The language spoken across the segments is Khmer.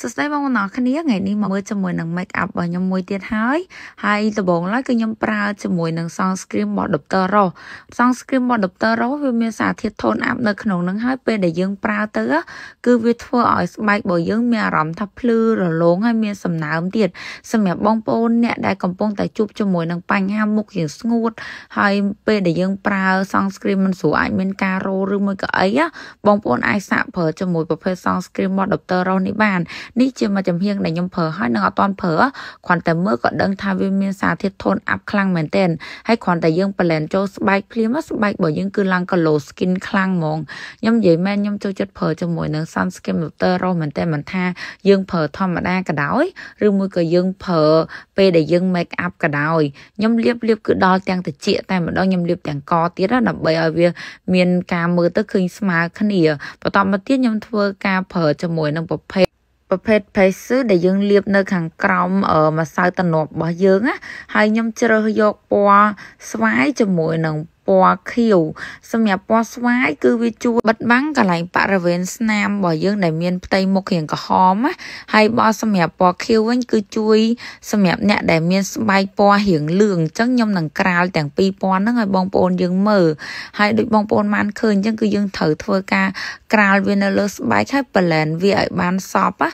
សួស្តីបងប្អូនអរគ្នាថ្ងៃនេះមកមើលជាមួយនឹង make up របស់ខ្ញុំមួយទៀតហើយហើយដំបូងឡើយគឺខ្ញុំប្រើជាមួយនឹង sunscreen របស់ Dr. Rose sunscreen របស់ Dr. Rose វាមានសារធាតុ tone up នៅក្នុងនឹងហើយពេលដែលយើងប្រើទៅគឺវាធ្វើឲ្យស្បែករបស់យើងមានអារម្មណ៍ថាភ្លឺរលោងហើយមានសំណើមទៀតសម្រាប់បងប្អូនអ្នកដែលកំពុងតែជួបជាមួយនឹងបញ្ហាមុខយើងស្ងួត ហើយពេលដែលយើងប្រើ sunscreen មិនស្រួលអាចមានការរោឬមួយក៏អីបងប្អូនអាចសាកប្រើជាមួយប្រភេទ sunscreen របស់ Dr. Rose នេះបាននេះជាមួយចំហៀងដែលខ្ញុំប្រើហើយនឹងអត់តន់ប្រើគ្រាន់តែមើលក៏ដឹងថាវាមានសារធាតុថូនអាប់ខ្លាំងមែនទែនហើយគ្រាន់តែយើងប្លែនចូលស្បែកភ្លាមស្បែករបស់យើងគឺឡើងក្លោ skin ខ្លាំងហ្មងខ្ញុំនិយាយមែនខ្ញុំចូលចិត្តប្រើជាមួយនឹង sunscreen lotion រស់មែនទែនមិនថាយើងប្រើធម្មតាក៏ដោយឬមួយក៏យើងប្រើពេលដែលយើង make up ក៏ដោយខ្ញុំលាបលាបគឺដល់ទាំងត្រចៀកតែម្ដងខ្ញុំលាបទាំងកទៀតដើម្បីឲ្យវាមានការមើលទៅឃើញស្មើគ្នាបន្ទាប់មកទៀតខ្ញុំធ្វើការប្រើជាមួយនឹងប្រភេទប្រភេទ paste ដែលយើងលាបនៅខាងក្រោមម្សៅតំណប់របស់យើងណាហើយខ្ញុំជ្រើសយកពណ៌ស្វាយជាមួយនឹងពពណ៌ខៀវសម្រាប់ពណ៌ស្វាយគឺវាជួយបិទបាំងកន្លែងបរិវេណស្នាមរបស់យើងដែលមានផ្ទៃមុខរាងក្រហមណាហើយបើសម្រាប់ពណ៌ខៀវវិញ គឺជួយ សម្រាប់អ្នកដែលមានស្បែកពណ៌រាងលឿងអញ្ចឹងខ្ញុំនឹងក្រាលទាំងពីរពណ៌ហ្នឹងឲ្យបងប្អូនយើងមើលហើយដូចបងប្អូនបានឃើញអញ្ចឹងគឺយើងត្រូវធ្វើការក្រាលវានៅលើស្បែកហើយប្លែនវាឲ្យបានសពណា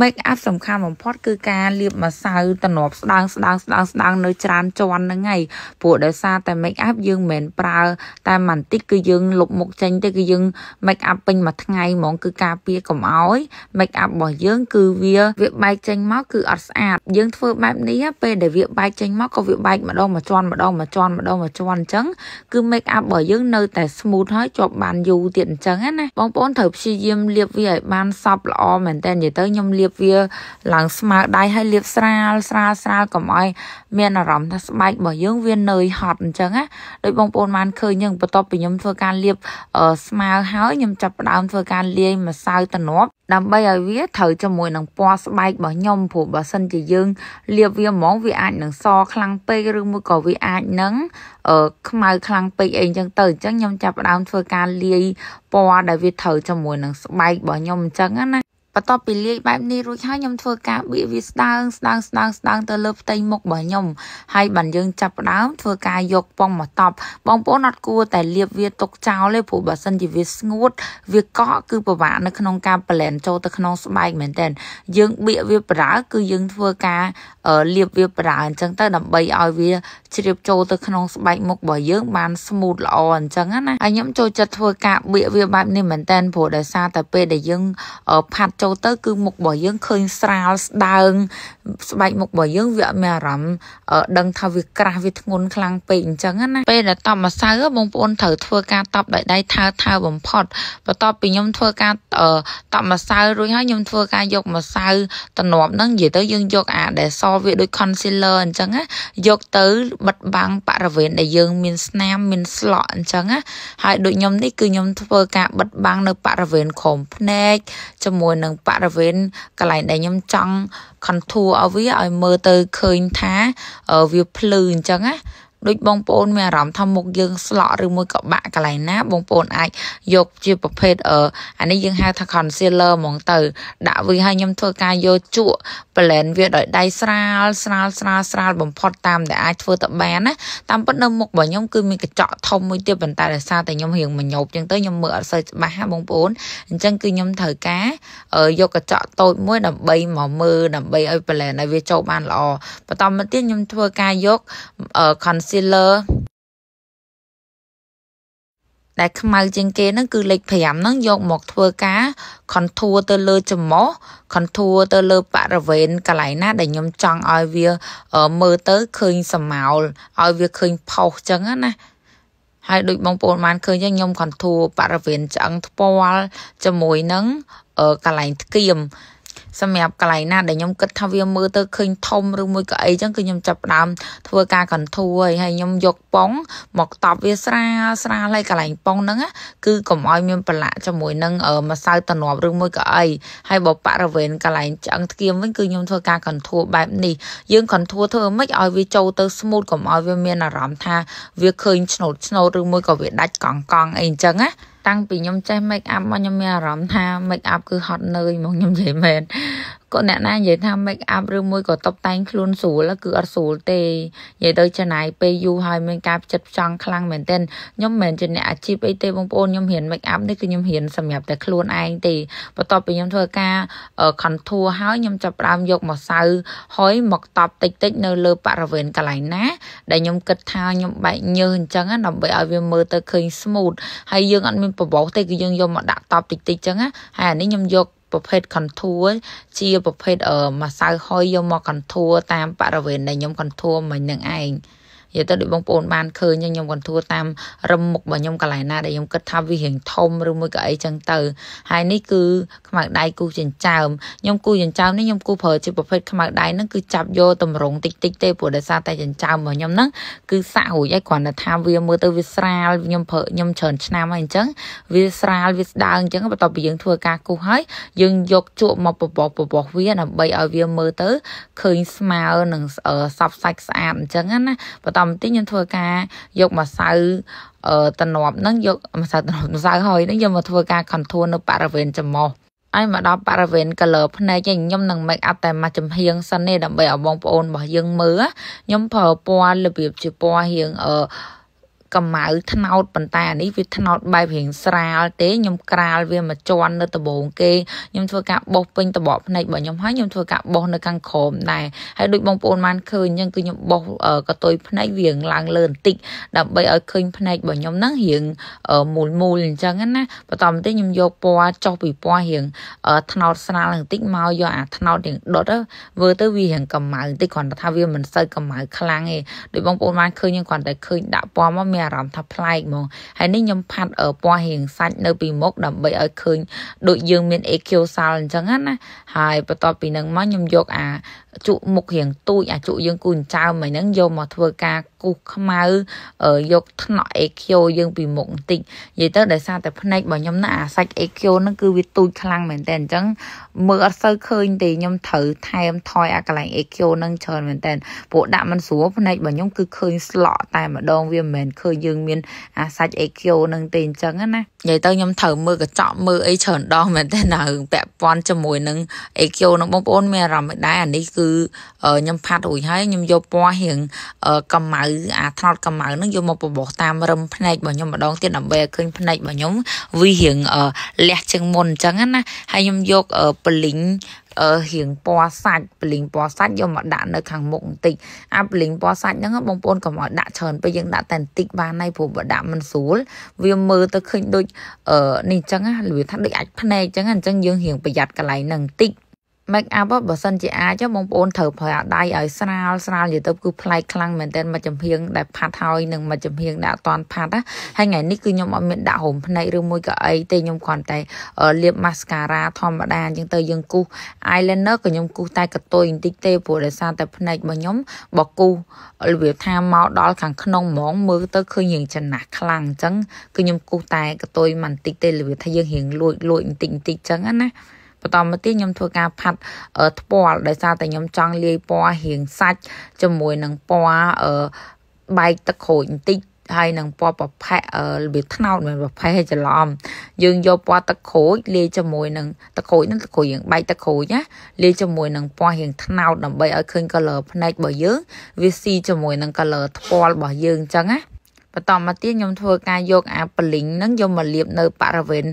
make up សំខាន់បំផុតគឺការលាបម្សៅតំណប់ស្ដើងស្ដើងស្ដើងស្ដើងនៅច្រើនជាន់ហ្នឹងហើយព្រោះដោយសារតែ make up យើងមិនមែនប្រើតែមិនតិចគឺយើងលុបមុខចេញទេគឺយើង make up ពេញមួយថ្ងៃហ្មងគឺការពារកុំឲ្យ make up របស់យើងគឺវាវាបែកចេញមកគឺអត់ស្អាតយើងធ្វើបែបនេះពេលដែលវាបែកចេញមកក៏វាបែកម្ដងមួយជាន់ម្ដងមួយជាន់ម្ដងមួយជាន់អញ្ចឹងគឺ make up របស់យើងនៅតែ smooth ហើយជាប់បានយូរទៀតអញ្ចឹងណាបងប្អូនត្រូវព្យាយាមលាបវាឲ្យបានសពល្អមែនតើនិយាយទៅខ្ញុំលាបវាឡើងស្មើដៃហើយលាបស្រាលស្រាលស្រាលកុំឲ្យមានអារម្មណ៍ថាស្បែករបស់យើងវានៅហត់អញ្ចឹងណាដោយបងប្អូនូនបានឃើញហ្នឹងបន្ទាប់ពីខ្ញុំធ្វើការលាបស្មៅហើយខ្ញុំចាប់ផ្ដើមធ្វើការលាយម្សៅទំនាប់ដើម្បីឲ្យវាត្រូវជាមួយនឹងពណ៌ស្បែករបស់ខ្ញុំព្រោះបើសិនជាយើងលាបវាហ្មងវាអាចនឹងសខ្លាំងពេកឬមួយក៏វាអាចនឹងខ្មៅខ្លាំងពេកអីអញ្ចឹងទៅអញ្ចឹងខ្ញុំចាប់ផ្ដើមធ្វើការលាយពណ៌ដែលវាត្រូវជាមួយនឹងស្បែករបស់ខ្ញុំអញ្ចឹងណាបន្ទាប់ពីលាយបែបនេះរួចហើយខ្ញុំធ្វើការបៀវាស្ដើងស្ដើងស្ដើងស្ដើងទៅលើផ្ទៃមុខរបស់ខ្ញុំហើយបានយើងចាប់ផ្ដើមធ្វើការយកប៉ងមកតប់បងប្អូនអត់គួរតែលាបវាទុកចោលទេព្រោះបើសិនជាវាស្ងួតវាកក់គឺពិបាកនៅក្នុងការប្លែនចូលទៅក្នុងស្បែកមែនតើយើងបៀវាប្រើគឺយើងធ្វើការលាបវាប្រើអញ្ចឹងទៅដើម្បីឲ្យវាជ្រាបចូលទៅក្នុងស្បែកមុខរបស់យើងបានស្មូតល្អអញ្ចឹងណាហើយខ្ញុំចូលចិត្តធ្វើការបៀកវាបែបនេះមែនតើព្រោះដោយសារតែពេលដែលយើងផាត់ចូលទៅគឺមុខរបស់យើងឃើញស្រាលស្ដើងស្បែកមុខរបស់យើងវាអត់មានអារម្មណ៍ដឹងថាវាក្រាស់វាធ្ងន់ខ្លាំងពេកអញ្ចឹងណាពេលដែលតបម្សៅបងប្អូនត្រូវធ្វើការតបដោយដៃថើថើបំផុតបន្ទាប់ពីខ្ញុំធ្វើការតបម្សៅរួចហើយខ្ញុំធ្វើការយកម្សៅតំណប់ហ្នឹងនិយាយទៅយើងយកអាដែលសវាដូច concealer អញ្ចឹងណាយកទៅបិទបាំងបរិវេណដែលយើងមានស្នាមមានស្លក់អញ្ចឹងណាហើយដូចខ្ញុំនេះគឺខ្ញុំធ្វើការបិទបាំងនៅបរិវេណក្រោមភ្នែកជាមួយនឹងបរិវេណកន្លែងដែលខ្ញុំចង់ contour ឲ្យវាឲ្យមើលទៅឃើញថាវាភ្លឺអញ្ចឹងណាដូចបងប្អូនមានអារម្មណ៍ថាមុខយើងស្លក់ឬមួយក៏បាក់កន្លែងណាបងប្អូនអាចយកជាប្រភេទអឺអានេះយើងហៅថា concealer ហ្មងទៅដាក់វាឲ្យខ្ញុំធ្វើការយកជក់ blend វាដោយដៃស្រាលស្រាលស្រាលស្រាលបំផុតតាមដែលអាចធ្វើទៅបានណាតាមពិតនៅមុខរបស់ខ្ញុំគឺមានកញ្ចក់ធំមួយទៀតប៉ុន្តែដោយសារតែខ្ញុំរៀងមញោបចឹងទៅខ្ញុំមើលអត់សូវច្បាស់ហ่าបងប្អូនអញ្ចឹងគឺខ្ញុំត្រូវការយកកញ្ចក់តូចមួយដើម្បីមកមើលដើម្បីឲ្យ blend ឲ្យវាចូលបានល្អបន្តមកទៀតខ្ញុំធ្វើការយក concealer concealer ដែលខ្មៅជាងគេហ្នឹងគឺលេខ5ហ្នឹងយកមកធ្វើការ contour ទៅលើច្រមុះ contour ទៅលើបរិវេណកន្លែងណា ដែលខ្ញុំចង់ឲ្យវាមើលទៅឃើញសមោលឲ្យវាឃើញផុសចឹងណាហើយដូចបងប្អូនបានឃើញចឹងខ្ញុំ contour បរិវេណឆ្អឹងថ្ពាល់ជាមួយនឹងកន្លែងថ្គៀមសម្រាប់កន្លែងណាដែលខ្ញុំគិតថាវាមើលទៅឃើញធំឬមួយក៏អីចឹងគឺខ្ញុំចាប់ផ្ដើមធ្វើការកន្ធូរហើយហើយខ្ញុំយកប៉ងមកតប់វាស្រាលស្រាលហើយកន្លែងប៉ងហ្នឹងគឺកុំឲ្យមានប្រឡាក់ជាមួយនឹងម្សៅតំណប់ឬមួយក៏អីហើយបើបរិវេណកន្លែងឆ្អឹងស្គៀមវិញគឺខ្ញុំធ្វើការកន្ធូរបែបនេះយើងកន្ធូរធ្វើម៉េចឲ្យវាចូលទៅ smooth កុំឲ្យវាមានអារម្មណ៍ថាវាឃើញឆ្នោតឆ្នោតឬមួយក៏វាដាច់កង់កង់អីអញ្ចឹងណាតាំងពីខ្ញុំចេះ make up មកខ្ញុំមានអារម្មណ៍ថា make up គឺហត់នឿយមកខ្ញុំនិយាយមែនក៏អ្នកណានិយាយថា make up ឬមួយក៏តុបតែងខ្លួនស្រួលគឺអត់ស្រួលទេនិយាយទៅច្នៃពេលយូរហើយមានការផ្ចិតផ្ចង់ខ្លាំងមែនទែនខ្ញុំមិនមែនជាអ្នកអាជីពអីទេបងប្អូនខ្ញុំរៀន make up នេះគឺខ្ញុំរៀនសម្រាប់តែខ្លួនឯងទេបន្ទាប់ពីខ្ញុំធ្វើការ contour ហើយខ្ញុំចាប់ផ្ដើមយកមកសៅហើយមកតបតិចតិចនៅលើបរិវេណកន្លែងណា ដែលខ្ញុំគិតថាខ្ញុំបែកញើសអញ្ចឹងដើម្បីឲ្យវាមើលទៅឃើញ smooth ហើយយើងអត់មានប្រវោសទេគឺយើងយកមកដាក់តបតិចតិចអញ្ចឹងហើយអានេះខ្ញុំយកប្រភេទ contour ជាប្រភេទម្សៅហុយយកមក contour តាមបរិវេណដែលខ្ញុំ contour មិញនឹងឯងនិយាយទៅដូចបងប្អូនបានឃើញខ្ញុំកន្ធួរតាមរំមុខរបស់ខ្ញុំកន្លែងណាដែលខ្ញុំគិតថាវារៀងធំឬមួយក៏អីចឹងទៅហើយនេះគឺខ្មៅដៃគូចិញ្ចើមខ្ញុំគូចិញ្ចើមនេះខ្ញុំគូប្រើជាប្រភេទខ្មៅដៃហ្នឹងគឺចាប់យកតម្រងតិចតិចទេព្រោះដោយសារតែចិញ្ចើមរបស់ខ្ញុំហ្នឹងគឺសាក់រួចហើយគ្រាន់តែថាវាមើលទៅវាស្រាលខ្ញុំប្រើខ្ញុំច្រើនឆ្នាំហើយអញ្ចឹងវាស្រាលវាស្ដើងអញ្ចឹងបន្ទាប់ពីយើងធ្វើការគូសហើយយើងយកជក់មកបបោះបបោះវាដើម្បីឲ្យវាមើលទៅឃើញស្មើនិងសັບសាច់ស្អាតអញ្ចឹងណាបន្ទាប់បន្តបន្តិចខ្ញុំធ្វើការយកម្សៅអឺតំណប់ហ្នឹងយកម្សៅតំណប់ម្សៅហើយហ្នឹងយកមកធ្វើការ contour នៅបរិវេណច្រមុះហើយមកដល់បរិវេណ color ភ្នែកឯងខ្ញុំនឹង make up តែមួយចំហៀងសិនទេដើម្បីឲ្យបងប្អូនរបស់យើងមើលខ្ញុំប្រើពណ៌របៀបជាពណ៌ហៀងអឺកំមៅថ្នោតប៉ុន្តែអានេះវាថ្នោតបែបរៀងស្រាលទេខ្ញុំក្រាលវាមកជន់នៅដបងគេខ្ញុំធ្វើការបោះពេញតបកភ្នែករបស់ខ្ញុំហើយខ្ញុំធ្វើការបោះនៅខាងក្រោមដែរហើយដូចបងប្អូនបានឃើញអញ្ចឹងគឺខ្ញុំបោះកតុយភ្នែកវាងឡើងលើបន្តិចដើម្បីឲ្យឃើញភ្នែករបស់ខ្ញុំហ្នឹងរៀងមូលមូលអញ្ចឹងណាបន្តមកទៀតខ្ញុំយកពណ៌ចុះពីពណ៌រៀងថ្នោតស្រាលបន្តិចមកយកអាថ្នោតរៀងដុតធ្វើទៅវារៀងកម្មៅបន្តិចគ្រាន់តែថាវាមិនសូវកម្មៅខ្លាំងទេដូចបងប្អូនបានឃើញខ្ញុំគ្រាន់តែឃើញដាក់ពណ៌មកមានមានអារម្មណ៍ថាប្លែកហ្មងហើយនេះខ្ញុំផាត់ពណ៌រៀងសាច់នៅពីមុខដើម្បីឲ្យឃើញដូចយើងមាន EQ សាល់អញ្ចឹងណាហើយបន្ទាប់ពីនឹងមកខ្ញុំយកអាជក់មុខរៀងទូចអាជក់យើងគូចោមហ្នឹងយកមកធ្វើការគូសខ្មៅយកថ្នាក់ EQ យើងពីមុខបន្តិចនិយាយទៅដោយសារតែភ្នែករបស់ខ្ញុំណាអាសាច់ EQ ហ្នឹងគឺវាទូចខ្លាំងមែនតើអញ្ចឹងមើលអត់សូវឃើញទេខ្ញុំត្រូវថែមថយអាកន្លែង EQ ហ្នឹងច្រើនមែនតើព្រោះដាក់មិនស្រួលភ្នែករបស់ខ្ញុំគឺឃើញ slot តែម្ដងវាមិនមែនឃើញគឺយើងមានអាសាច់ EQ នឹងទេអញ្ចឹងណានិយាយទៅខ្ញុំត្រូវមើលកញ្ចក់មើលអីច្រើនដងមែនទេនៅពាក់ព័ន្ធជាមួយនឹង EQ នឹងបងប្អូនមានអារម្មណ៍ដែរអានេះគឺខ្ញុំផាត់រួចហើយខ្ញុំយកពណ៌រៀងកម្មៅអាថ្នោតកម្មៅនឹងយកមកបបោសតាមរឹមភ្នែករបស់ខ្ញុំម្ដងទៀតដើម្បីឲ្យឃើញភ្នែករបស់ខ្ញុំវារៀងលះជាងមុនអញ្ចឹងណាហើយខ្ញុំយកពលីងរៀងពណ៌សាច់ប្លីងពណ៌សាច់យកមកដាក់នៅខាងមុខបន្តិចអាប្លីងពណ៌សាច់ហ្នឹងបងប្អូនកុំឲ្យដាក់ច្រើនពេកយើងដាក់តែបន្តិចបានហើយព្រោះបើដាក់មិនស្រួលវាមើលទៅឃើញដូចនេះអញ្ចឹងណាវាថាដូចអាចភ្នែកអញ្ចឹងអញ្ចឹងយើងរៀងប្រយ័ត្នកន្លែងហ្នឹងបន្តិច make up បើសិនជាអាចបងប្អូនត្រូវប្រើដៃឲ្យស្រាលស្រាលនិយាយទៅគឺប្លែកខ្លាំងមែនទែនមួយចំហៀងដែលផាត់ហើយនិងមួយចំហៀងដែលអត់តាន់ផាត់ណាហើយថ្ងៃនេះគឺខ្ញុំអត់មានដាក់រុំភ្នែកឬមួយក៏អីទេខ្ញុំគ្រាន់តែលាប mascara ធម្មតាអញ្ចឹងទៅយើងគូស eyeliner ក៏ខ្ញុំគូសតែកតុយបន្តិចទេព្រោះដោយសារតែភ្នែករបស់ខ្ញុំបើគូសរបៀបថាមកដល់ខាងក្នុងហ្មងមើលទៅឃើញរឿងចំណាស់ខ្លាំងអញ្ចឹងគឺខ្ញុំគូសតែកតុយមិនបន្តិចទេរបៀបថាយើងរៀងលួចលួចបន្តិចបន្តិចអញ្ចឹងណាបន្តមកទៀតខ្ញុំធ្វើការផាត់ថ្ពាល់ដោយសារតែខ្ញុំចង់លាយពណ៌រៀងសាច់ជាមួយនឹងពណ៌បែកទឹកក្រូចបន្តិចហើយនឹងពណ៌ប្រផេះរបៀបថ្នោតមិនប្រផេះច្រឡំយើងយកពណ៌ទឹកក្រូចលាយជាមួយនឹងទឹកក្រូចនឹងទឹកក្រូចយើងបែកទឹកក្រូចណាលាយជាមួយនឹងពណ៌រៀងថ្នោតដើម្បីឲ្យឃើញ color ភ្នែករបស់យើងវាស៊ីជាមួយនឹង color ថ្ពាល់របស់យើងអញ្ចឹងណាបន្តមកទៀតខ្ញុំធ្វើការយកអាប៉លីងហ្នឹងយកមកលាបនៅបរិវេណ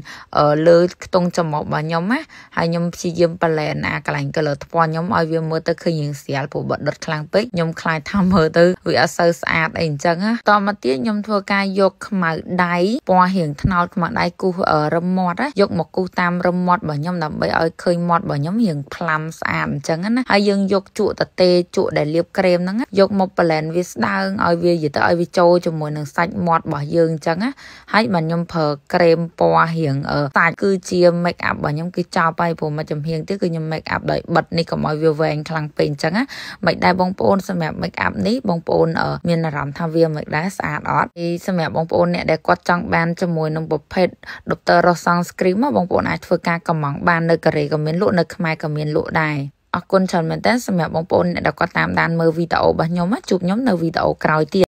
លើខ្ទង់ចំមុខរបស់ខ្ញុំណាហើយខ្ញុំព្យាយាមប៉ឡែនអាកន្លែង color ថ្ពាល់ខ្ញុំឲ្យវាមើលទៅឃើញរាងស្រាលព្រោះបើដុតខ្លាំងពេកខ្ញុំខ្លាចថាមើលទៅវាអត់សូវស្អាតអីអញ្ចឹងណាបន្តមកទៀតខ្ញុំធ្វើការយកខ្មៅដៃពណ៌រាងថ្នោតខ្មៅដៃគូសរមាត់ណាយកមកគូសតាមរមាត់របស់ខ្ញុំដើម្បីឲ្យឃើញមាត់របស់ខ្ញុំរាងផ្លាំស្អាតអញ្ចឹងណាហើយយើងយកជក់តេជក់ដែលលាបក្រែមហ្នឹងយកមកប៉ឡែនវាស្ដើងឲ្យវាយទៅឲ្យវាចូលជាមួយនឹងសាច់មាត់របស់យើងអញ្ចឹងណាហើយបើខ្ញុំប្រើក្រែមពណ៌រៀងសាច់គឺជា make up របស់ខ្ញុំគឺចោលហើយព្រោះមិនចំហៀងទៀតគឺខ្ញុំ make up ដោយបិទនេះកុំឲ្យវាវែងខ្លាំងពេកអញ្ចឹងណាមិនដែរបងប្អូនសម្រាប់ make up នេះបងប្អូនមានអារម្មណ៍ថាវាមិនដែរស្អាតអត់ពីសម្រាប់បងប្អូនអ្នកដែលគាត់ចង់បានជាមួយនឹងប្រភេទ Dr. Rose Sunscreen មកបងប្អូនអាចធ្វើការកម្មង់បាននៅកូរ៉េក៏មានលក់នៅខ្មែរក៏មានលក់ដែរអរគុណច្រើនមែនតើសម្រាប់បងប្អូនអ្នកដែលគាត់តាមដានមើលវីដេអូរបស់ខ្ញុំជួបខ្ញុំនៅវីដេអូក្រោយទៀត